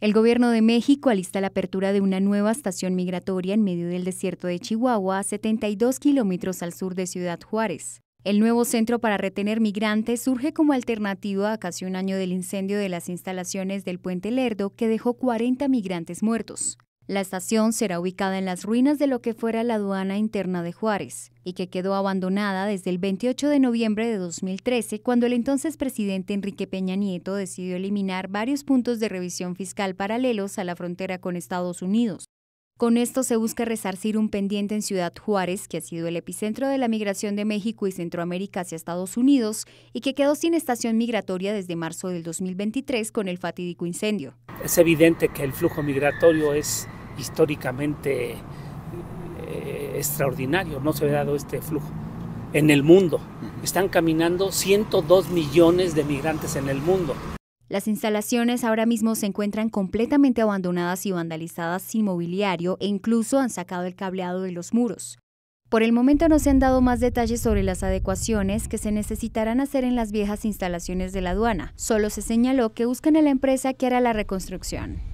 El gobierno de México alista la apertura de una nueva estación migratoria en medio del desierto de Chihuahua, a 72 kilómetros al sur de Ciudad Juárez. El nuevo centro para retener migrantes surge como alternativa a casi un año del incendio de las instalaciones del puente Lerdo que dejó 40 migrantes muertos. La estación será ubicada en las ruinas de lo que fuera la aduana interna de Juárez y que quedó abandonada desde el 28 de noviembre de 2013 cuando el entonces presidente Enrique Peña Nieto decidió eliminar varios puntos de revisión fiscal paralelos a la frontera con Estados Unidos. Con esto se busca resarcir un pendiente en Ciudad Juárez, que ha sido el epicentro de la migración de México y Centroamérica hacia Estados Unidos y que quedó sin estación migratoria desde marzo del 2023 con el fatídico incendio. Es evidente que el flujo migratorio es históricamente eh, extraordinario, no se ha dado este flujo en el mundo. Están caminando 102 millones de migrantes en el mundo. Las instalaciones ahora mismo se encuentran completamente abandonadas y vandalizadas sin mobiliario e incluso han sacado el cableado de los muros. Por el momento no se han dado más detalles sobre las adecuaciones que se necesitarán hacer en las viejas instalaciones de la aduana. Solo se señaló que buscan a la empresa que hará la reconstrucción.